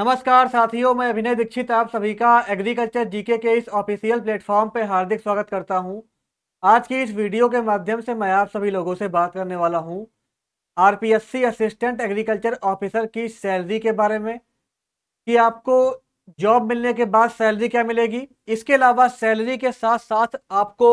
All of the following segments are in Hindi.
नमस्कार साथियों मैं अभिनय दीक्षित आप सभी का एग्रीकल्चर जीके के इस ऑफिशियल प्लेटफॉर्म पर हार्दिक स्वागत करता हूं। आज की इस वीडियो के माध्यम से मैं आप सभी लोगों से बात करने वाला हूं आरपीएससी असिस्टेंट एग्रीकल्चर ऑफिसर की सैलरी के बारे में कि आपको जॉब मिलने के बाद सैलरी क्या मिलेगी इसके अलावा सैलरी के साथ साथ आपको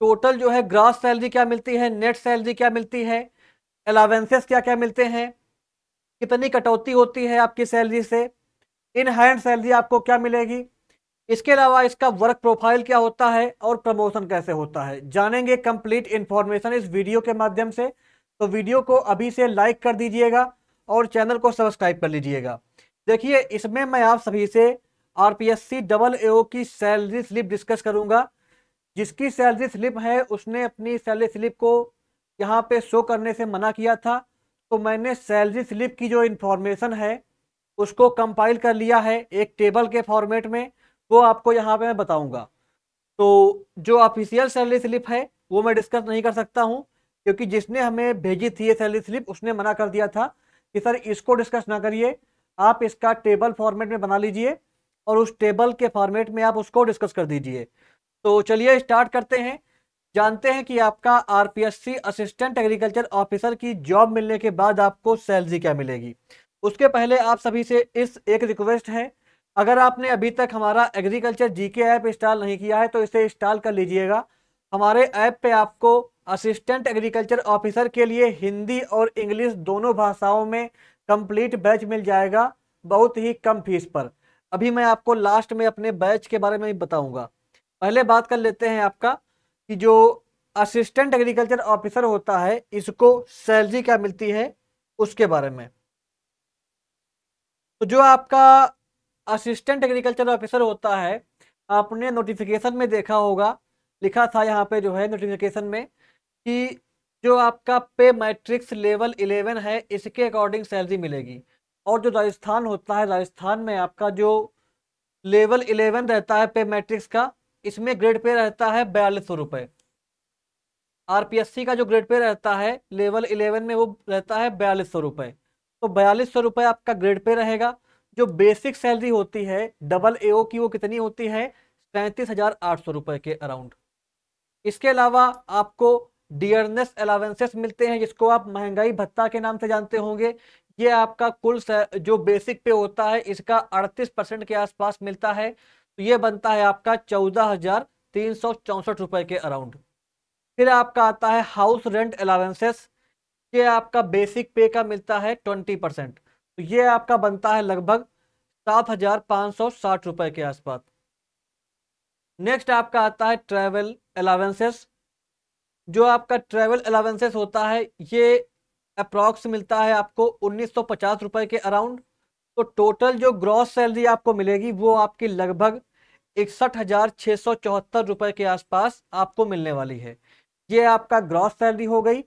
टोटल जो है ग्रास सैलरी क्या मिलती है नेट सैलरी क्या मिलती है अलावेंसेस क्या क्या मिलते हैं कितनी कटौती होती है आपकी सैलरी से इन हैंड सैलरी आपको क्या मिलेगी इसके अलावा इसका वर्क प्रोफाइल क्या होता है और प्रमोशन कैसे होता है जानेंगे कंप्लीट इन्फॉर्मेशन इस वीडियो के माध्यम से तो वीडियो को अभी से लाइक कर दीजिएगा और चैनल को सब्सक्राइब कर लीजिएगा देखिए इसमें मैं आप सभी से R P S C double A की सैलरी स्लिप डिस्कस करूंगा जिसकी सैलरी स्लिप है उसने अपनी सैलरी स्लिप को यहाँ पे शो करने से मना किया था तो मैंने सैलरी स्लिप की जो इन्फॉर्मेशन है उसको कंपाइल कर लिया है एक टेबल के फॉर्मेट में वो आपको यहाँ पे मैं बताऊँगा तो जो ऑफिशियल सैलरी स्लिप है वो मैं डिस्कस नहीं कर सकता हूँ क्योंकि जिसने हमें भेजी थी ये सैलरी स्लिप उसने मना कर दिया था कि सर इसको डिस्कस ना करिए आप इसका टेबल फॉर्मेट में बना लीजिए और उस टेबल के फॉर्मेट में आप उसको डिस्कस कर दीजिए तो चलिए स्टार्ट करते हैं जानते हैं कि आपका आरपीएससी असिस्टेंट एग्रीकल्चर ऑफिसर की जॉब मिलने के बाद आपको सैलरी क्या मिलेगी उसके पहले आप सभी से इस एक रिक्वेस्ट है अगर आपने अभी तक हमारा एग्रीकल्चर जीके ऐप इंस्टॉल नहीं किया है तो इसे इंस्टॉल कर लीजिएगा हमारे ऐप पे आपको असिस्टेंट एग्रीकल्चर ऑफिसर के लिए हिंदी और इंग्लिश दोनों भाषाओं में कंप्लीट बैच मिल जाएगा बहुत ही कम फीस पर अभी मैं आपको लास्ट में अपने बैच के बारे में बताऊंगा पहले बात कर लेते हैं आपका कि जो असिस्टेंट एग्रीकल्चर ऑफिसर होता है इसको सैलरी क्या मिलती है उसके बारे में तो जो आपका असिस्टेंट एग्रीकल्चर ऑफिसर होता है आपने नोटिफिकेशन में देखा होगा लिखा था यहाँ पे जो है नोटिफिकेशन में कि जो आपका पे मैट्रिक्स लेवल इलेवन है इसके अकॉर्डिंग सैलरी मिलेगी और जो राजस्थान होता है राजस्थान में आपका जो लेवल इलेवन रहता है पे मैट्रिक्स का इसमें ग्रेड पे रहता है बयालीस सौ रुपये आर का जो ग्रेड पे रहता है लेवल इलेवन में वो रहता है बयालीस सौ रुपये तो बयालीस सौ रुपये आपका ग्रेड पे रहेगा जो बेसिक सैलरी होती है डबल ए की वो कितनी होती है सैंतीस हज़ार आठ सौ रुपये के अराउंड इसके अलावा आपको डियरनेस अलावेंसेस मिलते हैं जिसको आप महंगाई भत्ता के नाम से जानते होंगे ये आपका कुल जो बेसिक पे होता है इसका अड़तीस के आसपास मिलता है तो ये बनता है आपका चौदह हजार तीन सौ चौसठ रुपए के अराउंड फिर आपका आता है हाउस रेंट अलावेंसेस ये आपका बेसिक पे का मिलता है ट्वेंटी परसेंट तो ये आपका बनता है लगभग सात हजार पाँच सौ साठ रुपए के आसपास नेक्स्ट आपका आता है ट्रैवल अलावेंसेस जो आपका ट्रैवल अलावेंसेस होता है ये अप्रॉक्स मिलता है आपको उन्नीस सौ पचास रुपए के अराउंड तो टोटल जो ग्रॉस सैलरी आपको मिलेगी वो आपकी लगभग इकसठ हजार छह सौ चौहत्तर रुपए के आसपास आपको मिलने वाली है ये आपका ग्रॉस सैलरी हो गई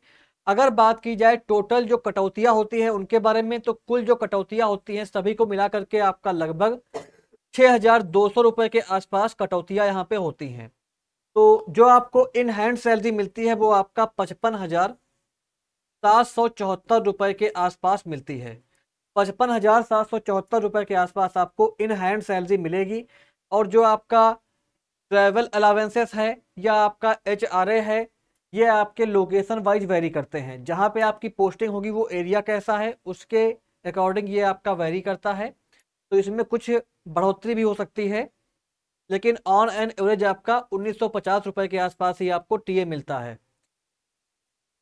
अगर बात की जाए टोटल जो कटौतियां होती है उनके बारे में तो कुल जो कटौतियां होती हैं सभी को मिला करके आपका लगभग छः हजार दो सौ रुपए के आसपास कटौतियां यहाँ पे होती हैं तो जो आपको इन हैंड सैलरी मिलती है वो आपका पचपन हजार सात सौ चौहत्तर रुपए के आसपास मिलती है पचपन हजार सात सौ चौहत्तर रुपए के आसपास आपको इन हैंड सैलरी मिलेगी और जो आपका ट्रैवल अलावेंसेस है या आपका एच है ये आपके लोकेशन वाइज वेरी करते हैं जहाँ पे आपकी पोस्टिंग होगी वो एरिया कैसा है उसके अकॉर्डिंग ये आपका वेरी करता है तो इसमें कुछ बढ़ोतरी भी हो सकती है लेकिन ऑन एन एवरेज आपका उन्नीस सौ के आसपास ही आपको ए मिलता है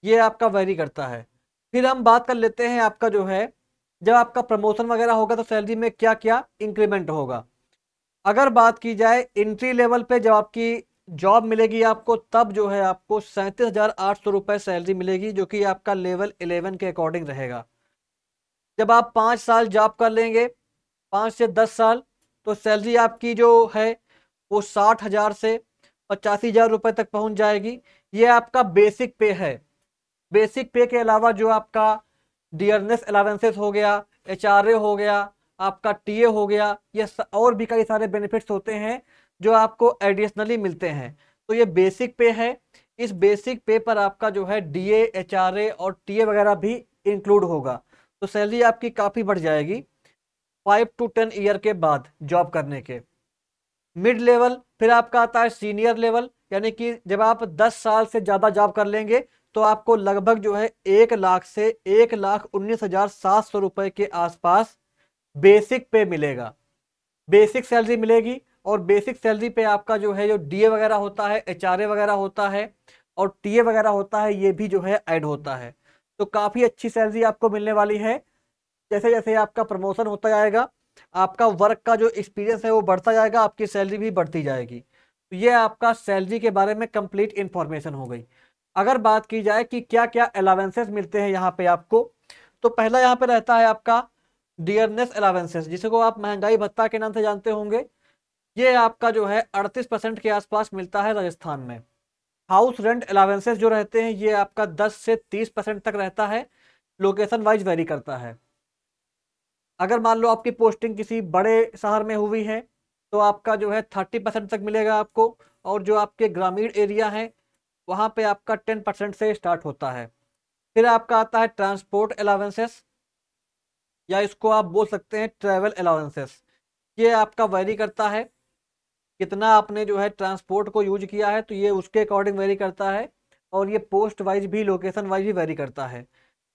ये आपका वेरी करता है फिर हम बात कर लेते हैं आपका जो है जब आपका प्रमोशन वगैरह होगा तो सैलरी में क्या क्या इंक्रीमेंट होगा अगर बात की जाए एंट्री लेवल पे जब आपकी जॉब मिलेगी आपको तब जो है आपको सैंतीस हज़ार आठ सौ रुपए सैलरी मिलेगी जो कि आपका लेवल इलेवन के अकॉर्डिंग रहेगा जब आप पाँच साल जॉब कर लेंगे पाँच से दस साल तो सैलरी आपकी जो है वो साठ हज़ार से पचासी हज़ार रुपए तक पहुंच जाएगी ये आपका बेसिक पे है बेसिक पे के अलावा जो आपका डियरनेस अलावेंसेस हो गया एच हो गया आपका टीए हो गया या और भी कई सारे बेनिफिट्स होते हैं जो आपको एडिशनली मिलते हैं तो ये बेसिक पे है इस बेसिक पे पर आपका जो है डीए एचआरए और टीए वगैरह भी इंक्लूड होगा तो सैलरी आपकी काफ़ी बढ़ जाएगी फाइव टू टेन ईयर के बाद जॉब करने के मिड लेवल फिर आपका आता है सीनियर लेवल यानी कि जब आप दस साल से ज़्यादा जॉब कर लेंगे तो आपको लगभग जो है एक लाख से एक लाख उन्नीस हज़ार सात सौ रुपये के आसपास बेसिक पे मिलेगा बेसिक सैलरी मिलेगी और बेसिक सैलरी पे आपका जो है जो डीए वगैरह होता है एच वगैरह होता है और टीए वगैरह होता है ये भी जो है ऐड होता है तो काफ़ी अच्छी सैलरी आपको मिलने वाली है जैसे जैसे आपका प्रमोशन होता जाएगा आपका वर्क का जो एक्सपीरियंस है वो बढ़ता जाएगा आपकी सैलरी भी बढ़ती जाएगी तो ये आपका सैलरी के बारे में कंप्लीट इन्फॉर्मेशन हो गई अगर बात की जाए कि क्या क्या अलावेंसेस मिलते हैं यहाँ पे आपको तो पहला यहाँ पे रहता है आपका डियरनेस अलावेंसेस जिसे को आप महंगाई भत्ता के नाम से जानते होंगे ये आपका जो है अड़तीस परसेंट के आसपास मिलता है राजस्थान में हाउस रेंट अलावेंसेस जो रहते हैं ये आपका दस से तीस परसेंट तक रहता है लोकेशन वाइज वेरी करता है अगर मान लो आपकी पोस्टिंग किसी बड़े शहर में हुई है तो आपका जो है थर्टी परसेंट तक मिलेगा आपको और जो आपके ग्रामीण एरिया है वहाँ पर आपका टेन परसेंट से स्टार्ट होता है फिर आपका आता है ट्रांसपोर्ट अलावेंसेस या इसको आप बोल सकते हैं ट्रैवल अलाउंसेस ये आपका वेरी करता है कितना आपने जो है ट्रांसपोर्ट को यूज किया है तो ये उसके अकॉर्डिंग वेरी करता है और ये पोस्ट वाइज भी लोकेशन वाइज भी वेरी करता है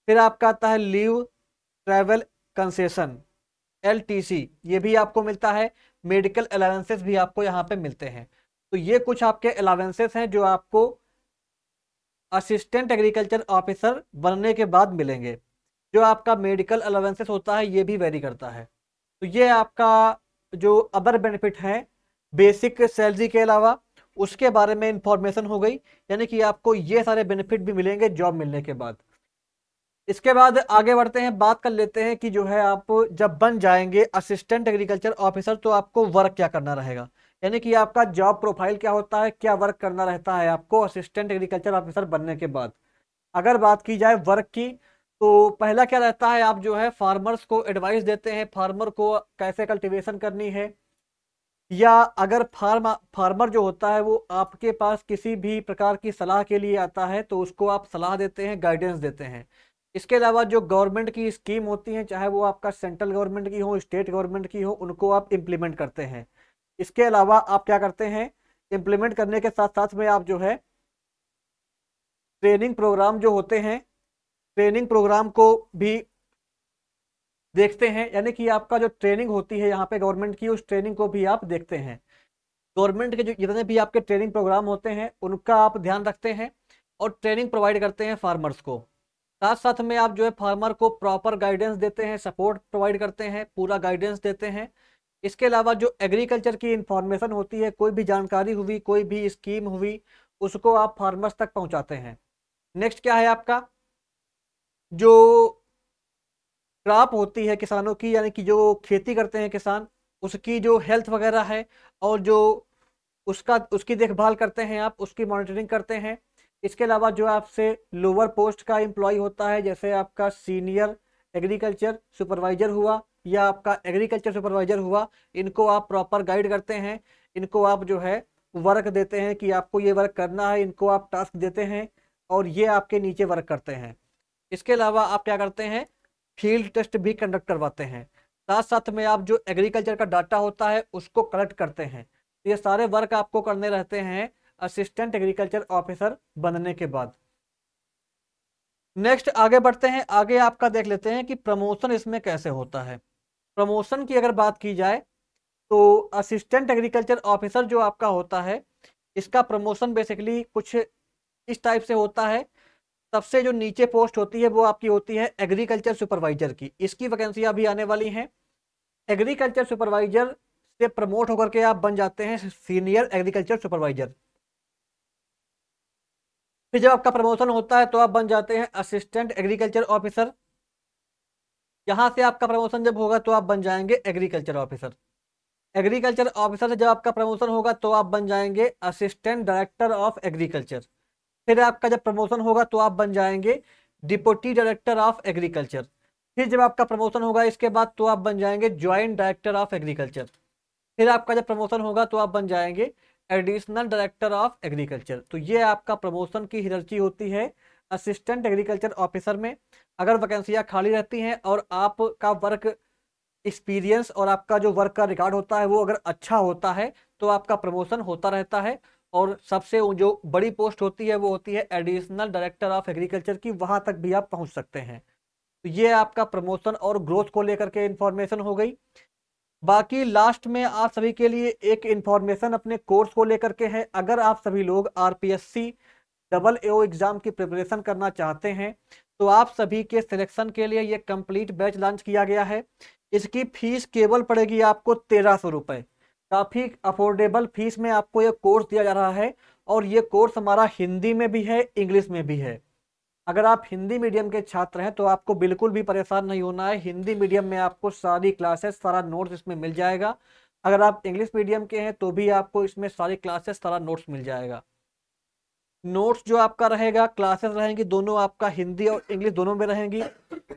फिर आपका आता है लीव ट्रैवल कंसेशन एल ये भी आपको मिलता है मेडिकल अलाउंसेस भी आपको यहाँ पे मिलते हैं तो ये कुछ आपके अलावेंसेस हैं जो आपको असिस्टेंट एग्रीकल्चर ऑफिसर बनने के बाद मिलेंगे जो आपका मेडिकल अलावेंसेस होता है ये भी वेरी करता है तो ये आपका जो अदर बेनिफिट है बेसिक सैलरी के अलावा उसके बारे में इंफॉर्मेशन हो गई यानी कि आपको ये सारे बेनिफिट भी मिलेंगे जॉब मिलने के बाद इसके बाद आगे बढ़ते हैं बात कर लेते हैं कि जो है आप जब बन जाएंगे असिस्टेंट एग्रीकल्चर ऑफिसर तो आपको वर्क क्या करना रहेगा यानी कि आपका जॉब प्रोफाइल क्या होता है क्या वर्क करना रहता है आपको असिस्टेंट एग्रीकल्चर ऑफिसर बनने के बाद अगर बात की जाए वर्क की तो पहला क्या रहता है आप जो है फार्मर्स को एडवाइस देते हैं फार्मर को कैसे कल्टीवेशन करनी है या अगर फार्म फार्मर जो होता है वो आपके पास किसी भी प्रकार की सलाह के लिए आता है तो उसको आप सलाह देते हैं गाइडेंस देते हैं इसके अलावा जो गवर्नमेंट की स्कीम होती है चाहे वो आपका सेंट्रल गवर्नमेंट की हो स्टेट गवर्नमेंट की हो उनको आप इम्प्लीमेंट करते हैं इसके अलावा आप क्या करते हैं इम्प्लीमेंट करने के साथ साथ में आप जो है ट्रेनिंग प्रोग्राम जो होते हैं ट्रेनिंग प्रोग्राम को भी देखते हैं यानी कि आपका जो ट्रेनिंग होती है यहाँ पे गवर्नमेंट की उस ट्रेनिंग को भी आप देखते हैं गवर्नमेंट के जो जितने भी आपके ट्रेनिंग प्रोग्राम होते हैं उनका आप ध्यान रखते हैं और ट्रेनिंग प्रोवाइड करते हैं फार्मर्स को साथ साथ में आप जो है फार्मर को प्रॉपर गाइडेंस देते हैं सपोर्ट प्रोवाइड करते हैं पूरा गाइडेंस देते हैं इसके अलावा जो एग्रीकल्चर की इंफॉर्मेशन होती है कोई भी जानकारी हुई कोई भी स्कीम हुई उसको आप फार्मर्स तक पहुंचाते हैं नेक्स्ट क्या है आपका जो क्राप होती है किसानों की यानी कि जो खेती करते हैं किसान उसकी जो हेल्थ वगैरह है और जो उसका उसकी देखभाल करते हैं आप उसकी मॉनिटरिंग करते हैं इसके अलावा जो आपसे लोअर पोस्ट का एम्प्लॉय होता है जैसे आपका सीनियर एग्रीकल्चर सुपरवाइजर हुआ या आपका एग्रीकल्चर सुपरवाइजर हुआ इनको आप प्रॉपर गाइड करते हैं इनको आप जो है वर्क देते हैं कि आपको ये वर्क करना है इनको आप टास्क देते हैं और ये आपके नीचे वर्क करते हैं इसके अलावा आप क्या करते हैं फील्ड टेस्ट भी कंडक्ट करवाते हैं साथ साथ में आप जो एग्रीकल्चर का डाटा होता है उसको कलेक्ट करते हैं तो ये सारे वर्क आपको करने रहते हैं असिस्टेंट एग्रीकल्चर ऑफिसर बनने के बाद नेक्स्ट आगे बढ़ते हैं आगे आपका देख लेते हैं कि प्रमोशन इसमें कैसे होता है प्रमोशन की अगर बात की जाए तो असिस्टेंट एग्रीकल्चर ऑफिसर जो आपका होता है इसका प्रमोशन बेसिकली कुछ इस टाइप से होता है सबसे जो नीचे पोस्ट होती है वो आपकी होती है एग्रीकल्चर सुपरवाइजर की इसकी वैकेंसी अभी आने वाली हैं एग्रीकल्चर सुपरवाइजर से प्रमोट होकर के आप बन जाते हैं सीनियर एग्रीकल्चर सुपरवाइजर फिर जब आपका प्रमोशन होता है तो आप बन जाते हैं असिस्टेंट एग्रीकल्चर ऑफिसर यहाँ से आपका प्रमोशन जब होगा तो आप बन जाएंगे एग्रीकल्चर ऑफिसर एग्रीकल्चर ऑफिसर से जब आपका प्रमोशन होगा तो आप बन जाएंगे असिस्टेंट डायरेक्टर ऑफ एग्रीकल्चर फिर आपका जब प्रमोशन होगा तो आप बन जाएंगे डिपोटी डायरेक्टर ऑफ एग्रीकल्चर फिर जब आपका प्रमोशन होगा इसके बाद तो आप बन जाएंगे ज्वाइंट डायरेक्टर ऑफ एग्रीकल्चर फिर आपका जब प्रमोशन होगा तो आप बन जाएंगे एडिशनल डायरेक्टर ऑफ एग्रीकल्चर तो ये आपका प्रमोशन की हिरची होती है असिस्टेंट एग्रीकल्चर ऑफिसर में अगर वैकेंसियाँ खाली रहती हैं और आपका वर्क एक्सपीरियंस और आपका जो वर्क का रिकॉर्ड होता है वो अगर अच्छा होता है तो आपका प्रमोशन होता रहता है और सबसे जो बड़ी पोस्ट होती है वो होती है एडिशनल डायरेक्टर ऑफ एग्रीकल्चर की वहाँ तक भी आप पहुँच सकते हैं तो ये आपका प्रमोशन और ग्रोथ को लेकर के इन्फॉर्मेशन हो गई बाकी लास्ट में आप सभी के लिए एक इन्फॉर्मेशन अपने कोर्स को लेकर के है अगर आप सभी लोग आर डबल ए एग्ज़ाम की प्रिपरेशन करना चाहते हैं तो आप सभी के सिलेक्शन के लिए ये कंप्लीट बैच लॉन्च किया गया है इसकी फीस केवल पड़ेगी आपको तेरह सौ रुपये काफ़ी अफोर्डेबल फीस में आपको ये कोर्स दिया जा रहा है और ये कोर्स हमारा हिंदी में भी है इंग्लिश में भी है अगर आप हिंदी मीडियम के छात्र हैं तो आपको बिल्कुल भी परेशान नहीं होना है हिंदी मीडियम में आपको सारी क्लासेस सारा नोट्स इसमें मिल जाएगा अगर आप इंग्लिश मीडियम के हैं तो भी आपको इसमें सारी क्लासेस सारा नोट्स मिल जाएगा नोट्स जो आपका रहेगा क्लासेस रहेंगी दोनों आपका हिंदी और इंग्लिश दोनों में रहेंगी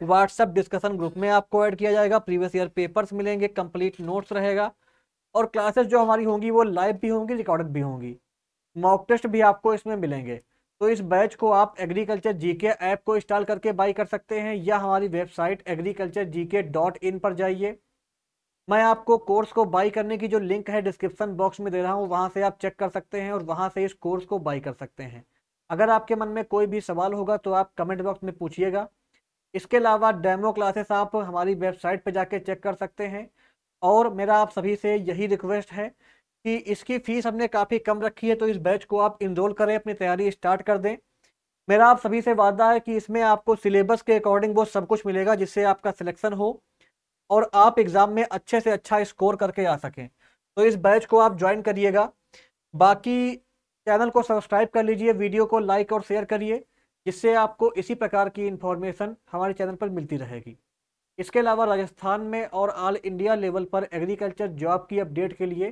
व्हाट्सएप डिस्कशन ग्रुप में आपको ऐड किया जाएगा प्रीवियस ईयर पेपर्स मिलेंगे कंप्लीट नोट्स रहेगा और क्लासेस जो हमारी होंगी वो लाइव भी होंगी रिकॉर्डेड भी होंगी मॉक टेस्ट भी आपको इसमें मिलेंगे तो इस बैच को आप एग्रीकल्चर जीके ऐप को इंस्टॉल करके बाई कर सकते हैं या हमारी website agriculture GK dot in पर जाइए मैं आपको कोर्स को बाई करने की जो लिंक है डिस्क्रिप्शन बॉक्स में दे रहा हूँ वहाँ से आप चेक कर सकते हैं और वहाँ से इस कोर्स को बाई कर सकते हैं अगर आपके मन में कोई भी सवाल होगा तो आप कमेंट बॉक्स में पूछिएगा इसके अलावा डेमो क्लासेस आप हमारी वेबसाइट पर जाके चेक कर सकते हैं और मेरा आप सभी से यही रिक्वेस्ट है कि इसकी फ़ीस हमने काफ़ी कम रखी है तो इस बैच को आप इनरोल करें अपनी तैयारी स्टार्ट कर दें मेरा आप सभी से वादा है कि इसमें आपको सिलेबस के अकॉर्डिंग वो सब कुछ मिलेगा जिससे आपका सिलेक्शन हो और आप एग्ज़ाम में अच्छे से अच्छा स्कोर करके आ सकें तो इस बैच को आप ज्वाइन करिएगा बाकी चैनल को सब्सक्राइब कर लीजिए वीडियो को लाइक और शेयर करिए जिससे आपको इसी प्रकार की इन्फॉर्मेशन हमारे चैनल पर मिलती रहेगी इसके अलावा राजस्थान में और ऑल इंडिया लेवल पर एग्रीकल्चर जॉब की अपडेट के लिए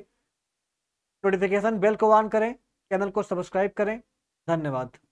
नोटिफिकेशन बेल को ऑन करें चैनल को सब्सक्राइब करें धन्यवाद